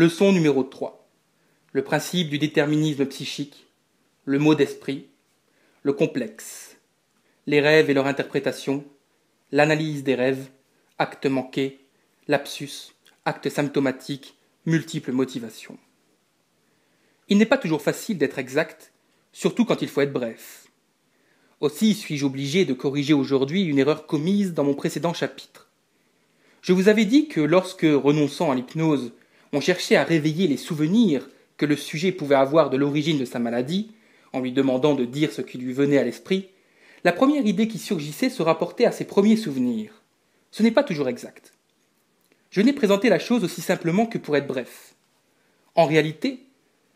Leçon numéro 3. Le principe du déterminisme psychique, le mot d'esprit, le complexe, les rêves et leur interprétation, l'analyse des rêves, actes manqués, lapsus, actes symptomatiques, multiples motivations. Il n'est pas toujours facile d'être exact, surtout quand il faut être bref. Aussi suis-je obligé de corriger aujourd'hui une erreur commise dans mon précédent chapitre. Je vous avais dit que lorsque, renonçant à l'hypnose, on cherchait à réveiller les souvenirs que le sujet pouvait avoir de l'origine de sa maladie, en lui demandant de dire ce qui lui venait à l'esprit, la première idée qui surgissait se rapportait à ses premiers souvenirs. Ce n'est pas toujours exact. Je n'ai présenté la chose aussi simplement que pour être bref. En réalité,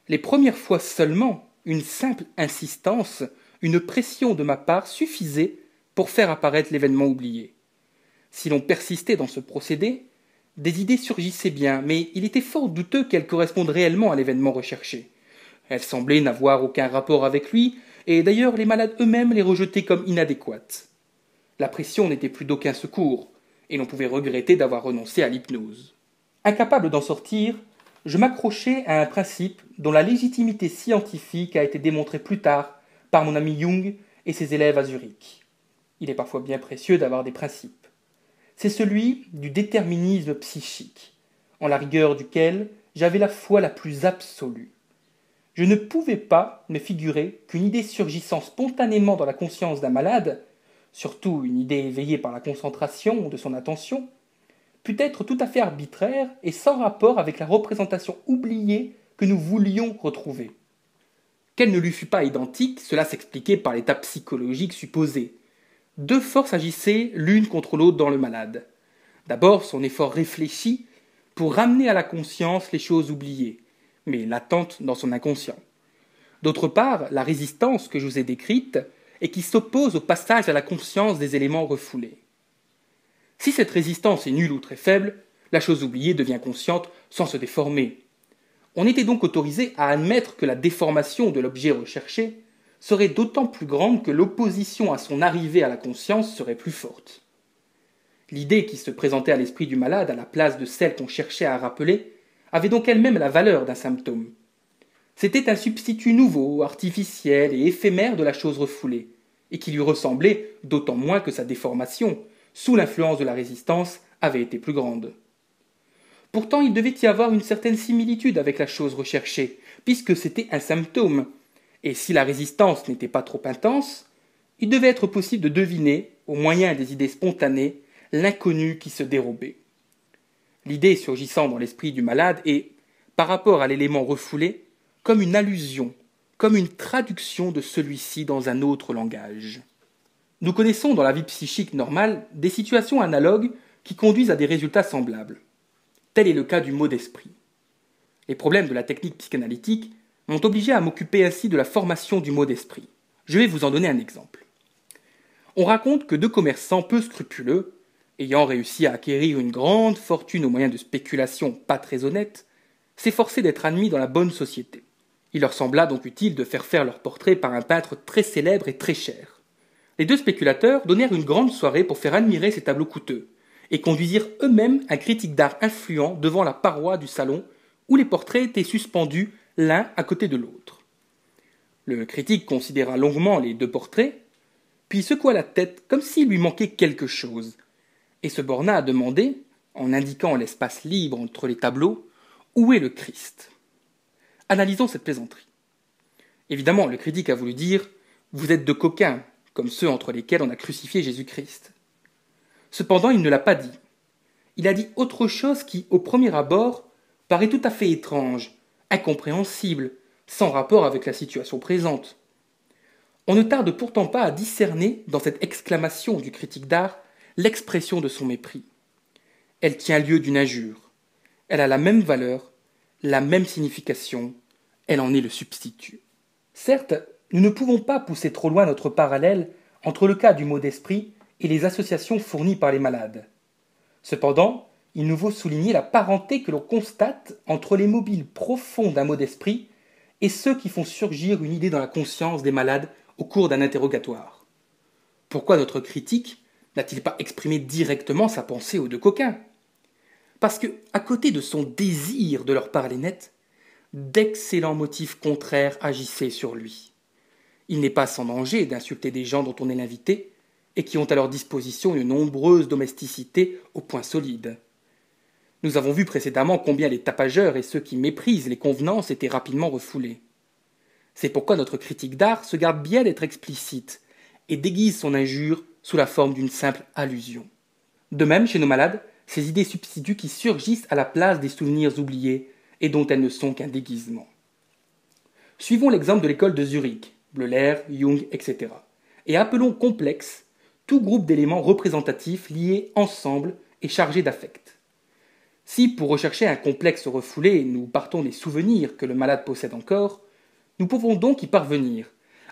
les premières fois seulement, une simple insistance, une pression de ma part suffisait pour faire apparaître l'événement oublié. Si l'on persistait dans ce procédé, des idées surgissaient bien, mais il était fort douteux qu'elles correspondent réellement à l'événement recherché. Elles semblaient n'avoir aucun rapport avec lui, et d'ailleurs les malades eux-mêmes les rejetaient comme inadéquates. La pression n'était plus d'aucun secours, et l'on pouvait regretter d'avoir renoncé à l'hypnose. Incapable d'en sortir, je m'accrochais à un principe dont la légitimité scientifique a été démontrée plus tard par mon ami Jung et ses élèves à Zurich. Il est parfois bien précieux d'avoir des principes c'est celui du déterminisme psychique, en la rigueur duquel j'avais la foi la plus absolue. Je ne pouvais pas me figurer qu'une idée surgissant spontanément dans la conscience d'un malade, surtout une idée éveillée par la concentration de son attention, pût être tout à fait arbitraire et sans rapport avec la représentation oubliée que nous voulions retrouver. Qu'elle ne lui fût pas identique, cela s'expliquait par l'état psychologique supposé, deux forces agissaient l'une contre l'autre dans le malade. D'abord son effort réfléchi pour ramener à la conscience les choses oubliées, mais latentes dans son inconscient. D'autre part, la résistance que je vous ai décrite et qui s'oppose au passage à la conscience des éléments refoulés. Si cette résistance est nulle ou très faible, la chose oubliée devient consciente sans se déformer. On était donc autorisé à admettre que la déformation de l'objet recherché serait d'autant plus grande que l'opposition à son arrivée à la conscience serait plus forte. L'idée qui se présentait à l'esprit du malade à la place de celle qu'on cherchait à rappeler avait donc elle-même la valeur d'un symptôme. C'était un substitut nouveau, artificiel et éphémère de la chose refoulée, et qui lui ressemblait d'autant moins que sa déformation, sous l'influence de la résistance, avait été plus grande. Pourtant il devait y avoir une certaine similitude avec la chose recherchée, puisque c'était un symptôme, et si la résistance n'était pas trop intense, il devait être possible de deviner, au moyen des idées spontanées, l'inconnu qui se dérobait. L'idée surgissant dans l'esprit du malade est, par rapport à l'élément refoulé, comme une allusion, comme une traduction de celui-ci dans un autre langage. Nous connaissons dans la vie psychique normale des situations analogues qui conduisent à des résultats semblables. Tel est le cas du mot d'esprit. Les problèmes de la technique psychanalytique Obligés obligé à m'occuper ainsi de la formation du mot d'esprit. Je vais vous en donner un exemple. On raconte que deux commerçants peu scrupuleux, ayant réussi à acquérir une grande fortune au moyen de spéculations pas très honnêtes, s'efforçaient d'être admis dans la bonne société. Il leur sembla donc utile de faire faire leur portrait par un peintre très célèbre et très cher. Les deux spéculateurs donnèrent une grande soirée pour faire admirer ces tableaux coûteux, et conduisirent eux-mêmes un critique d'art influent devant la paroi du salon où les portraits étaient suspendus l'un à côté de l'autre. Le critique considéra longuement les deux portraits, puis secoua la tête comme s'il lui manquait quelque chose, et se borna à demander, en indiquant l'espace libre entre les tableaux, où est le Christ Analysons cette plaisanterie. Évidemment, le critique a voulu dire Vous êtes de coquins, comme ceux entre lesquels on a crucifié Jésus-Christ. Cependant, il ne l'a pas dit. Il a dit autre chose qui, au premier abord, paraît tout à fait étrange, incompréhensible, sans rapport avec la situation présente. On ne tarde pourtant pas à discerner dans cette exclamation du critique d'art l'expression de son mépris. Elle tient lieu d'une injure. Elle a la même valeur, la même signification, elle en est le substitut. Certes, nous ne pouvons pas pousser trop loin notre parallèle entre le cas du mot d'esprit et les associations fournies par les malades. Cependant, il nous faut souligner la parenté que l'on constate entre les mobiles profonds d'un mot d'esprit et ceux qui font surgir une idée dans la conscience des malades au cours d'un interrogatoire. Pourquoi notre critique n'a-t-il pas exprimé directement sa pensée aux deux coquins Parce que, à côté de son désir de leur parler net, d'excellents motifs contraires agissaient sur lui. Il n'est pas sans danger d'insulter des gens dont on est l'invité et qui ont à leur disposition une nombreuse domesticité au point solide. Nous avons vu précédemment combien les tapageurs et ceux qui méprisent les convenances étaient rapidement refoulés. C'est pourquoi notre critique d'art se garde bien d'être explicite et déguise son injure sous la forme d'une simple allusion. De même, chez nos malades, ces idées substituent qui surgissent à la place des souvenirs oubliés et dont elles ne sont qu'un déguisement. Suivons l'exemple de l'école de Zurich, Bleuler, Jung, etc. et appelons complexe tout groupe d'éléments représentatifs liés ensemble et chargés d'affect. Si, pour rechercher un complexe refoulé, nous partons des souvenirs que le malade possède encore, nous pouvons donc y parvenir,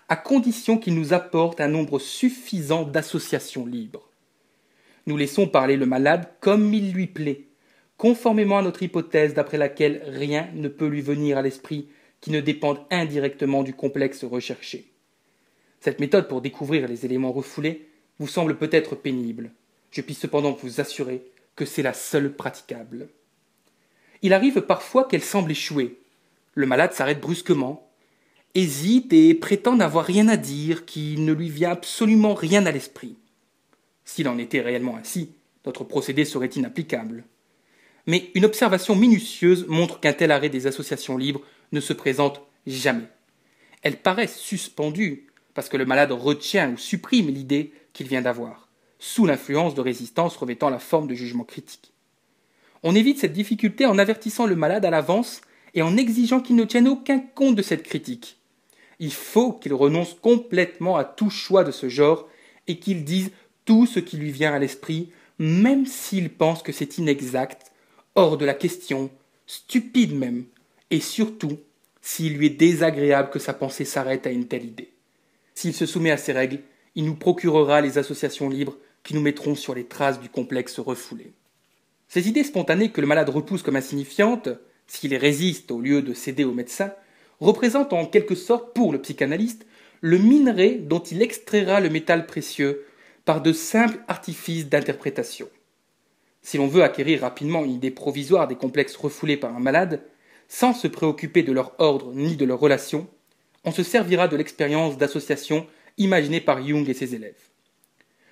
à condition qu'il nous apporte un nombre suffisant d'associations libres. Nous laissons parler le malade comme il lui plaît, conformément à notre hypothèse d'après laquelle rien ne peut lui venir à l'esprit qui ne dépende indirectement du complexe recherché. Cette méthode pour découvrir les éléments refoulés vous semble peut-être pénible. Je puis cependant vous assurer que c'est la seule praticable. Il arrive parfois qu'elle semble échouer. Le malade s'arrête brusquement, hésite et prétend n'avoir rien à dire, qu'il ne lui vient absolument rien à l'esprit. S'il en était réellement ainsi, notre procédé serait inapplicable. Mais une observation minutieuse montre qu'un tel arrêt des associations libres ne se présente jamais. Elles paraissent suspendues parce que le malade retient ou supprime l'idée qu'il vient d'avoir sous l'influence de résistances revêtant la forme de jugement critique. On évite cette difficulté en avertissant le malade à l'avance et en exigeant qu'il ne tienne aucun compte de cette critique. Il faut qu'il renonce complètement à tout choix de ce genre et qu'il dise tout ce qui lui vient à l'esprit, même s'il pense que c'est inexact, hors de la question, stupide même, et surtout s'il lui est désagréable que sa pensée s'arrête à une telle idée. S'il se soumet à ces règles, il nous procurera les associations libres qui nous mettront sur les traces du complexe refoulé. Ces idées spontanées que le malade repousse comme insignifiantes, s'il les résiste au lieu de céder au médecin, représentent en quelque sorte pour le psychanalyste le minerai dont il extraira le métal précieux par de simples artifices d'interprétation. Si l'on veut acquérir rapidement une idée provisoire des complexes refoulés par un malade, sans se préoccuper de leur ordre ni de leur relation, on se servira de l'expérience d'association imaginée par Jung et ses élèves.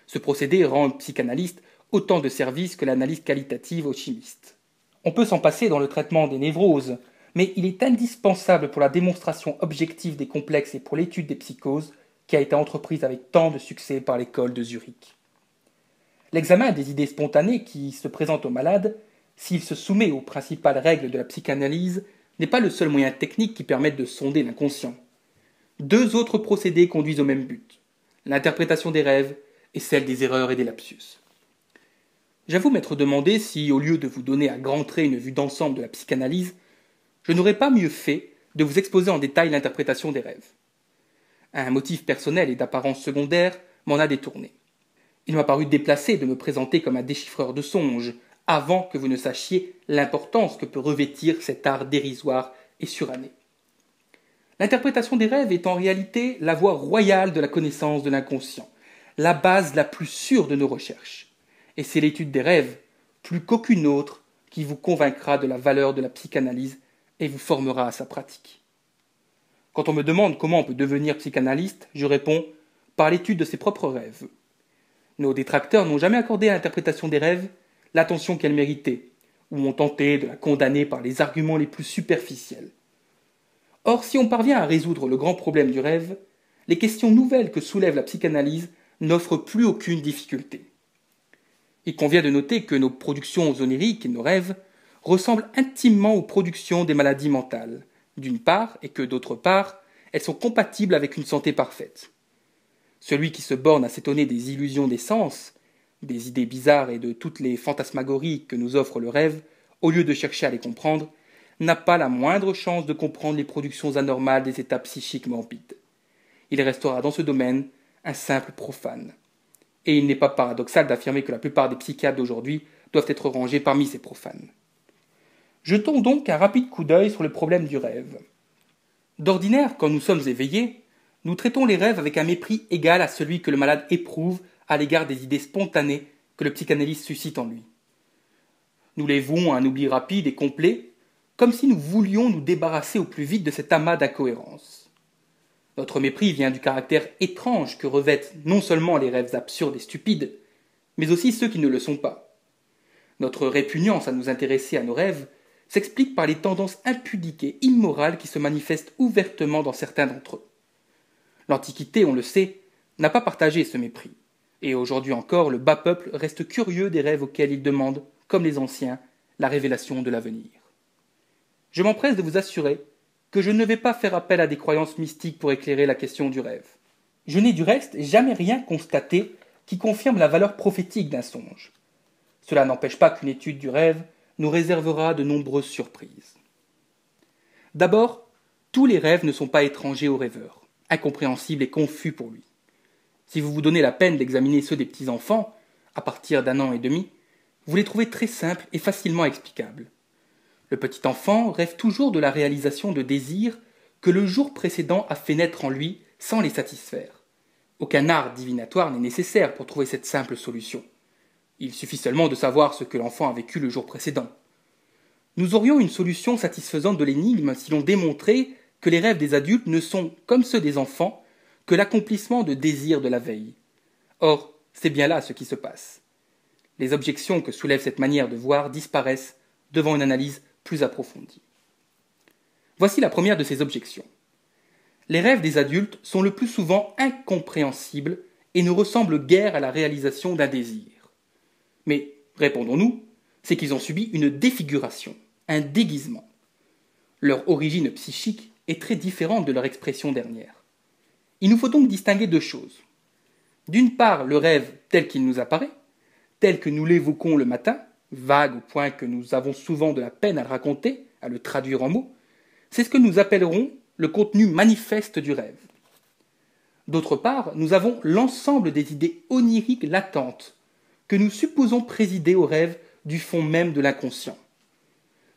Ce procédé rend le psychanalyste autant de services que l'analyse qualitative au chimiste. On peut s'en passer dans le traitement des névroses, mais il est indispensable pour la démonstration objective des complexes et pour l'étude des psychoses qui a été entreprise avec tant de succès par l'école de Zurich. L'examen des idées spontanées qui se présentent au malade, s'il se soumet aux principales règles de la psychanalyse, n'est pas le seul moyen technique qui permette de sonder l'inconscient. Deux autres procédés conduisent au même but l'interprétation des rêves et celle des erreurs et des lapsus. J'avoue m'être demandé si, au lieu de vous donner à grands traits une vue d'ensemble de la psychanalyse, je n'aurais pas mieux fait de vous exposer en détail l'interprétation des rêves. Un motif personnel et d'apparence secondaire m'en a détourné. Il m'a paru déplacé de me présenter comme un déchiffreur de songes, avant que vous ne sachiez l'importance que peut revêtir cet art dérisoire et suranné. L'interprétation des rêves est en réalité la voie royale de la connaissance de l'inconscient, la base la plus sûre de nos recherches. Et c'est l'étude des rêves, plus qu'aucune autre, qui vous convaincra de la valeur de la psychanalyse et vous formera à sa pratique. Quand on me demande comment on peut devenir psychanalyste, je réponds par l'étude de ses propres rêves. Nos détracteurs n'ont jamais accordé à l'interprétation des rêves l'attention qu'elle méritait, ou ont tenté de la condamner par les arguments les plus superficiels. Or, si on parvient à résoudre le grand problème du rêve, les questions nouvelles que soulève la psychanalyse n'offre plus aucune difficulté. Il convient de noter que nos productions oniriques et nos rêves ressemblent intimement aux productions des maladies mentales, d'une part, et que d'autre part, elles sont compatibles avec une santé parfaite. Celui qui se borne à s'étonner des illusions des sens, des idées bizarres et de toutes les fantasmagories que nous offre le rêve, au lieu de chercher à les comprendre, n'a pas la moindre chance de comprendre les productions anormales des états psychiques morbides. Il restera dans ce domaine un simple profane. Et il n'est pas paradoxal d'affirmer que la plupart des psychiatres d'aujourd'hui doivent être rangés parmi ces profanes. Jetons donc un rapide coup d'œil sur le problème du rêve. D'ordinaire, quand nous sommes éveillés, nous traitons les rêves avec un mépris égal à celui que le malade éprouve à l'égard des idées spontanées que le psychanalyste suscite en lui. Nous les vouons à un oubli rapide et complet, comme si nous voulions nous débarrasser au plus vite de cet amas d'incohérences. Notre mépris vient du caractère étrange que revêtent non seulement les rêves absurdes et stupides, mais aussi ceux qui ne le sont pas. Notre répugnance à nous intéresser à nos rêves s'explique par les tendances impudiques et immorales qui se manifestent ouvertement dans certains d'entre eux. L'Antiquité, on le sait, n'a pas partagé ce mépris, et aujourd'hui encore le bas peuple reste curieux des rêves auxquels il demande, comme les anciens, la révélation de l'avenir. Je m'empresse de vous assurer que je ne vais pas faire appel à des croyances mystiques pour éclairer la question du rêve. Je n'ai du reste jamais rien constaté qui confirme la valeur prophétique d'un songe. Cela n'empêche pas qu'une étude du rêve nous réservera de nombreuses surprises. D'abord, tous les rêves ne sont pas étrangers au rêveur, incompréhensibles et confus pour lui. Si vous vous donnez la peine d'examiner ceux des petits enfants, à partir d'un an et demi, vous les trouvez très simples et facilement explicables. Le petit enfant rêve toujours de la réalisation de désirs que le jour précédent a fait naître en lui sans les satisfaire. Aucun art divinatoire n'est nécessaire pour trouver cette simple solution. Il suffit seulement de savoir ce que l'enfant a vécu le jour précédent. Nous aurions une solution satisfaisante de l'énigme si l'on démontrait que les rêves des adultes ne sont, comme ceux des enfants, que l'accomplissement de désirs de la veille. Or, c'est bien là ce qui se passe. Les objections que soulève cette manière de voir disparaissent devant une analyse plus approfondie. Voici la première de ces objections. Les rêves des adultes sont le plus souvent incompréhensibles et ne ressemblent guère à la réalisation d'un désir. Mais, répondons-nous, c'est qu'ils ont subi une défiguration, un déguisement. Leur origine psychique est très différente de leur expression dernière. Il nous faut donc distinguer deux choses. D'une part, le rêve tel qu'il nous apparaît, tel que nous l'évoquons le matin, vague au point que nous avons souvent de la peine à le raconter, à le traduire en mots, c'est ce que nous appellerons le contenu manifeste du rêve. D'autre part, nous avons l'ensemble des idées oniriques latentes que nous supposons présider au rêve du fond même de l'inconscient.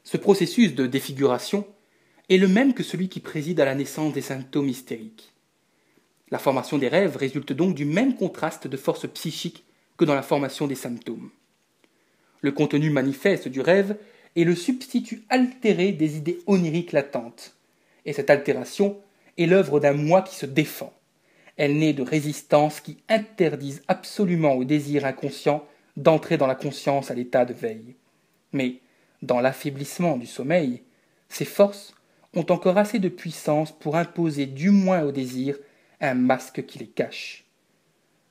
Ce processus de défiguration est le même que celui qui préside à la naissance des symptômes hystériques. La formation des rêves résulte donc du même contraste de forces psychiques que dans la formation des symptômes le contenu manifeste du rêve est le substitut altéré des idées oniriques latentes. Et cette altération est l'œuvre d'un moi qui se défend. Elle naît de résistances qui interdisent absolument au désir inconscient d'entrer dans la conscience à l'état de veille. Mais, dans l'affaiblissement du sommeil, ces forces ont encore assez de puissance pour imposer du moins au désir un masque qui les cache.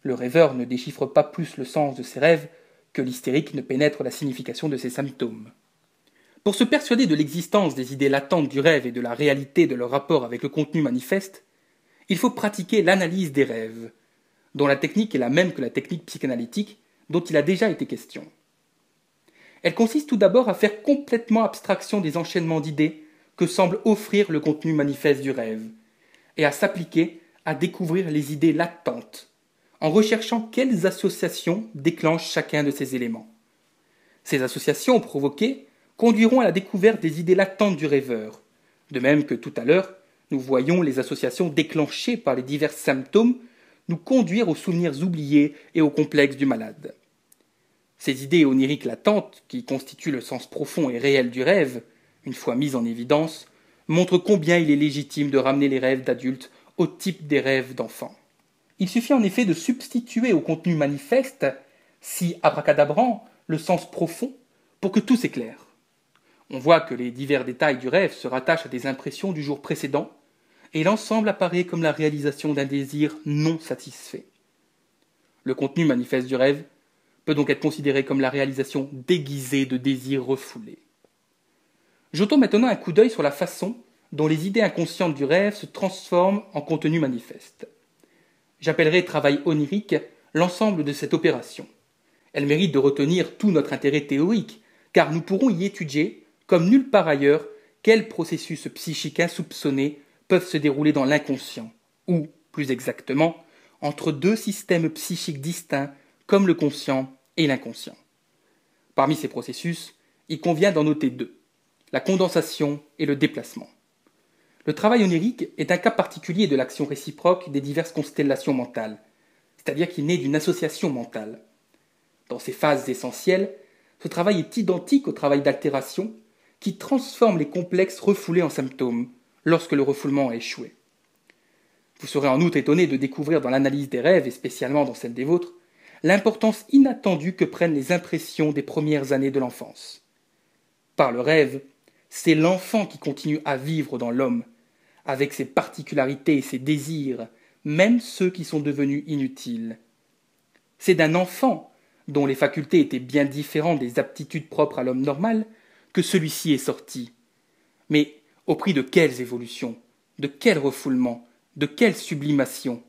Le rêveur ne déchiffre pas plus le sens de ses rêves que l'hystérique ne pénètre la signification de ses symptômes. Pour se persuader de l'existence des idées latentes du rêve et de la réalité de leur rapport avec le contenu manifeste, il faut pratiquer l'analyse des rêves, dont la technique est la même que la technique psychanalytique dont il a déjà été question. Elle consiste tout d'abord à faire complètement abstraction des enchaînements d'idées que semble offrir le contenu manifeste du rêve, et à s'appliquer à découvrir les idées latentes, en recherchant quelles associations déclenchent chacun de ces éléments. Ces associations provoquées conduiront à la découverte des idées latentes du rêveur, de même que tout à l'heure, nous voyons les associations déclenchées par les divers symptômes nous conduire aux souvenirs oubliés et aux complexes du malade. Ces idées oniriques latentes, qui constituent le sens profond et réel du rêve, une fois mises en évidence, montrent combien il est légitime de ramener les rêves d'adultes au type des rêves d'enfants. Il suffit en effet de substituer au contenu manifeste, si abracadabrant, le sens profond pour que tout s'éclaire. On voit que les divers détails du rêve se rattachent à des impressions du jour précédent, et l'ensemble apparaît comme la réalisation d'un désir non satisfait. Le contenu manifeste du rêve peut donc être considéré comme la réalisation déguisée de désirs refoulés. Jetons maintenant un coup d'œil sur la façon dont les idées inconscientes du rêve se transforment en contenu manifeste. J'appellerai travail onirique l'ensemble de cette opération. Elle mérite de retenir tout notre intérêt théorique, car nous pourrons y étudier, comme nulle part ailleurs, quels processus psychiques insoupçonnés peuvent se dérouler dans l'inconscient, ou, plus exactement, entre deux systèmes psychiques distincts comme le conscient et l'inconscient. Parmi ces processus, il convient d'en noter deux, la condensation et le déplacement. Le travail onirique est un cas particulier de l'action réciproque des diverses constellations mentales, c'est-à-dire qu'il naît d'une association mentale. Dans ses phases essentielles, ce travail est identique au travail d'altération qui transforme les complexes refoulés en symptômes lorsque le refoulement a échoué. Vous serez en outre étonné de découvrir dans l'analyse des rêves, et spécialement dans celle des vôtres, l'importance inattendue que prennent les impressions des premières années de l'enfance. Par le rêve, c'est l'enfant qui continue à vivre dans l'homme, avec ses particularités et ses désirs, même ceux qui sont devenus inutiles. C'est d'un enfant, dont les facultés étaient bien différentes des aptitudes propres à l'homme normal, que celui-ci est sorti. Mais au prix de quelles évolutions, de quels refoulements, de quelles sublimations,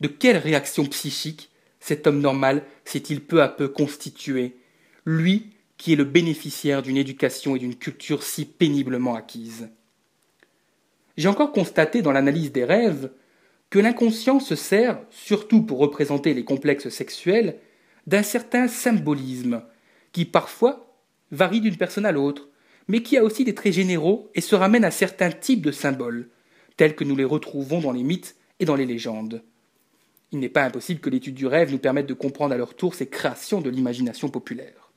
de quelles réactions psychiques, cet homme normal s'est-il peu à peu constitué, lui qui est le bénéficiaire d'une éducation et d'une culture si péniblement acquises. J'ai encore constaté dans l'analyse des rêves que l'inconscient se sert, surtout pour représenter les complexes sexuels, d'un certain symbolisme, qui parfois varie d'une personne à l'autre, mais qui a aussi des traits généraux et se ramène à certains types de symboles, tels que nous les retrouvons dans les mythes et dans les légendes. Il n'est pas impossible que l'étude du rêve nous permette de comprendre à leur tour ces créations de l'imagination populaire.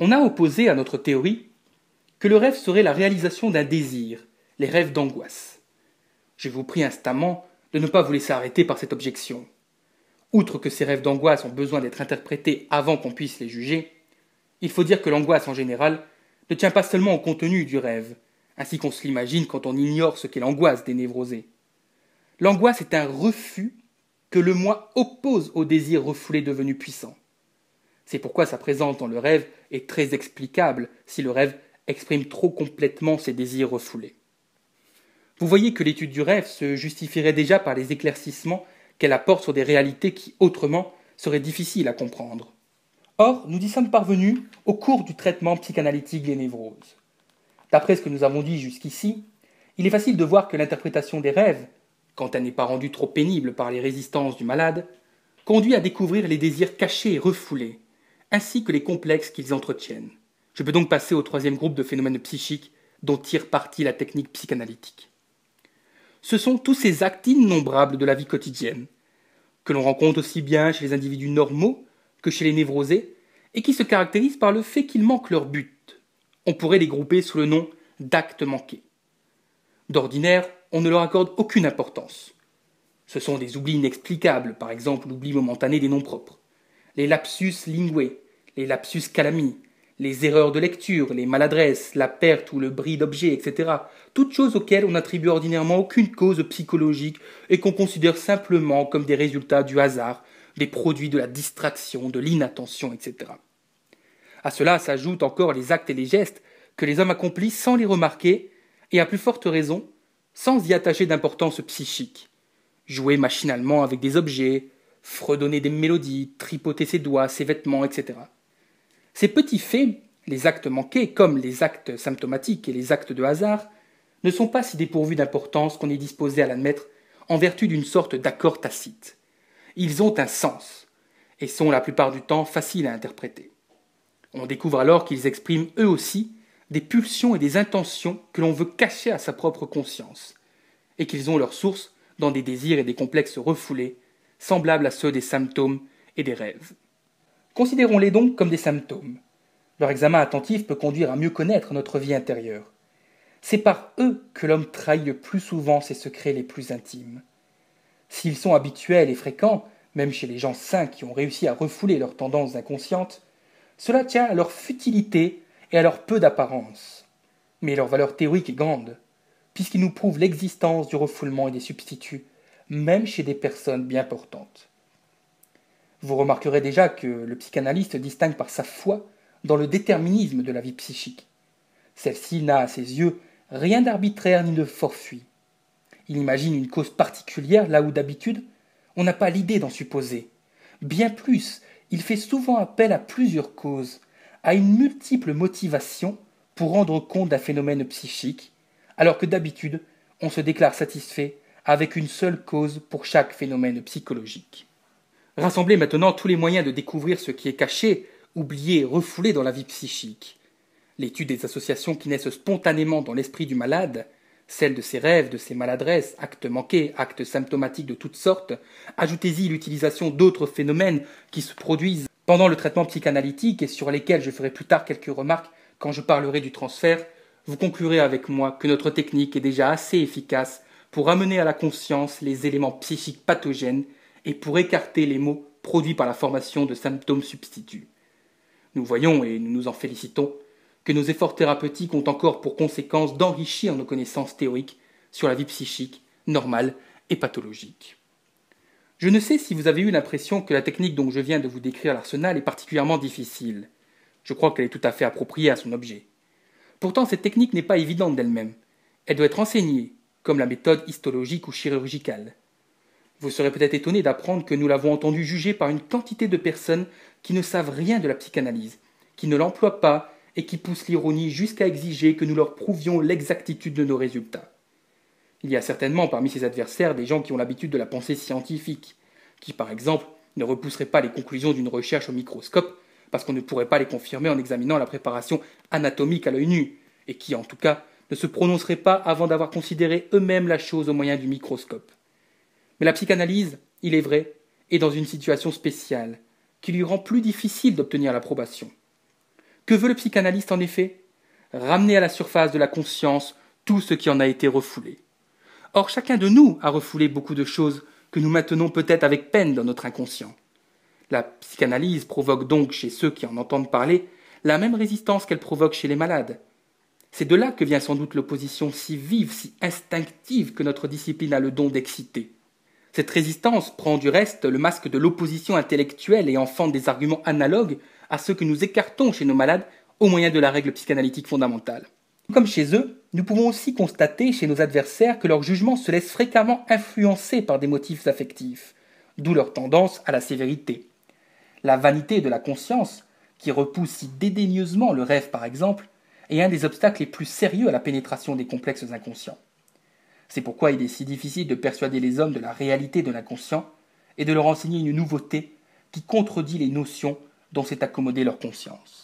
On a opposé à notre théorie que le rêve serait la réalisation d'un désir, les rêves d'angoisse. Je vous prie instamment de ne pas vous laisser arrêter par cette objection. Outre que ces rêves d'angoisse ont besoin d'être interprétés avant qu'on puisse les juger, il faut dire que l'angoisse en général ne tient pas seulement au contenu du rêve, ainsi qu'on se l'imagine quand on ignore ce qu'est l'angoisse des névrosés. L'angoisse est un refus que le moi oppose au désir refoulé devenu puissant. C'est pourquoi sa présence dans le rêve est très explicable si le rêve exprime trop complètement ses désirs refoulés. Vous voyez que l'étude du rêve se justifierait déjà par les éclaircissements qu'elle apporte sur des réalités qui, autrement, seraient difficiles à comprendre. Or, nous y sommes parvenus au cours du traitement psychanalytique des névroses. D'après ce que nous avons dit jusqu'ici, il est facile de voir que l'interprétation des rêves, quand elle n'est pas rendue trop pénible par les résistances du malade, conduit à découvrir les désirs cachés et refoulés, ainsi que les complexes qu'ils entretiennent. Je peux donc passer au troisième groupe de phénomènes psychiques dont tire parti la technique psychanalytique ce sont tous ces actes innombrables de la vie quotidienne, que l'on rencontre aussi bien chez les individus normaux que chez les névrosés, et qui se caractérisent par le fait qu'ils manquent leur but. On pourrait les grouper sous le nom d'actes manqués. D'ordinaire, on ne leur accorde aucune importance. Ce sont des oublis inexplicables, par exemple l'oubli momentané des noms propres, les lapsus linguae, les lapsus calami, les erreurs de lecture, les maladresses, la perte ou le bris d'objets, etc. Toutes choses auxquelles on n'attribue ordinairement aucune cause psychologique et qu'on considère simplement comme des résultats du hasard, des produits de la distraction, de l'inattention, etc. À cela s'ajoutent encore les actes et les gestes que les hommes accomplissent sans les remarquer et à plus forte raison, sans y attacher d'importance psychique. Jouer machinalement avec des objets, fredonner des mélodies, tripoter ses doigts, ses vêtements, etc. Ces petits faits, les actes manqués comme les actes symptomatiques et les actes de hasard, ne sont pas si dépourvus d'importance qu'on est disposé à l'admettre en vertu d'une sorte d'accord tacite. Ils ont un sens et sont la plupart du temps faciles à interpréter. On découvre alors qu'ils expriment eux aussi des pulsions et des intentions que l'on veut cacher à sa propre conscience, et qu'ils ont leur source dans des désirs et des complexes refoulés, semblables à ceux des symptômes et des rêves. Considérons-les donc comme des symptômes. Leur examen attentif peut conduire à mieux connaître notre vie intérieure. C'est par eux que l'homme trahit le plus souvent ses secrets les plus intimes. S'ils sont habituels et fréquents, même chez les gens sains qui ont réussi à refouler leurs tendances inconscientes, cela tient à leur futilité et à leur peu d'apparence. Mais leur valeur théorique est grande, puisqu'ils nous prouvent l'existence du refoulement et des substituts, même chez des personnes bien portantes. Vous remarquerez déjà que le psychanalyste distingue par sa foi dans le déterminisme de la vie psychique. Celle-ci n'a à ses yeux rien d'arbitraire ni de forfuit. Il imagine une cause particulière là où d'habitude on n'a pas l'idée d'en supposer. Bien plus, il fait souvent appel à plusieurs causes, à une multiple motivation pour rendre compte d'un phénomène psychique, alors que d'habitude on se déclare satisfait avec une seule cause pour chaque phénomène psychologique. Rassemblez maintenant tous les moyens de découvrir ce qui est caché, oublié, refoulé dans la vie psychique. L'étude des associations qui naissent spontanément dans l'esprit du malade, celle de ses rêves, de ses maladresses, actes manqués, actes symptomatiques de toutes sortes, ajoutez-y l'utilisation d'autres phénomènes qui se produisent pendant le traitement psychanalytique et sur lesquels je ferai plus tard quelques remarques quand je parlerai du transfert, vous conclurez avec moi que notre technique est déjà assez efficace pour amener à la conscience les éléments psychiques pathogènes et pour écarter les maux produits par la formation de symptômes substituts. Nous voyons, et nous nous en félicitons, que nos efforts thérapeutiques ont encore pour conséquence d'enrichir nos connaissances théoriques sur la vie psychique, normale et pathologique. Je ne sais si vous avez eu l'impression que la technique dont je viens de vous décrire l'arsenal est particulièrement difficile. Je crois qu'elle est tout à fait appropriée à son objet. Pourtant, cette technique n'est pas évidente d'elle-même. Elle doit être enseignée, comme la méthode histologique ou chirurgicale. Vous serez peut-être étonné d'apprendre que nous l'avons entendu juger par une quantité de personnes qui ne savent rien de la psychanalyse, qui ne l'emploient pas et qui poussent l'ironie jusqu'à exiger que nous leur prouvions l'exactitude de nos résultats. Il y a certainement parmi ces adversaires des gens qui ont l'habitude de la pensée scientifique, qui par exemple ne repousseraient pas les conclusions d'une recherche au microscope parce qu'on ne pourrait pas les confirmer en examinant la préparation anatomique à l'œil nu, et qui en tout cas ne se prononceraient pas avant d'avoir considéré eux-mêmes la chose au moyen du microscope. Mais la psychanalyse, il est vrai, est dans une situation spéciale, qui lui rend plus difficile d'obtenir l'approbation. Que veut le psychanalyste en effet Ramener à la surface de la conscience tout ce qui en a été refoulé. Or, chacun de nous a refoulé beaucoup de choses que nous maintenons peut-être avec peine dans notre inconscient. La psychanalyse provoque donc chez ceux qui en entendent parler la même résistance qu'elle provoque chez les malades. C'est de là que vient sans doute l'opposition si vive, si instinctive que notre discipline a le don d'exciter. Cette résistance prend du reste le masque de l'opposition intellectuelle et enfante des arguments analogues à ceux que nous écartons chez nos malades au moyen de la règle psychanalytique fondamentale. Comme chez eux, nous pouvons aussi constater chez nos adversaires que leur jugement se laisse fréquemment influencer par des motifs affectifs, d'où leur tendance à la sévérité. La vanité de la conscience, qui repousse si dédaigneusement le rêve par exemple, est un des obstacles les plus sérieux à la pénétration des complexes inconscients. C'est pourquoi il est si difficile de persuader les hommes de la réalité de l'inconscient et de leur enseigner une nouveauté qui contredit les notions dont s'est accommodée leur conscience.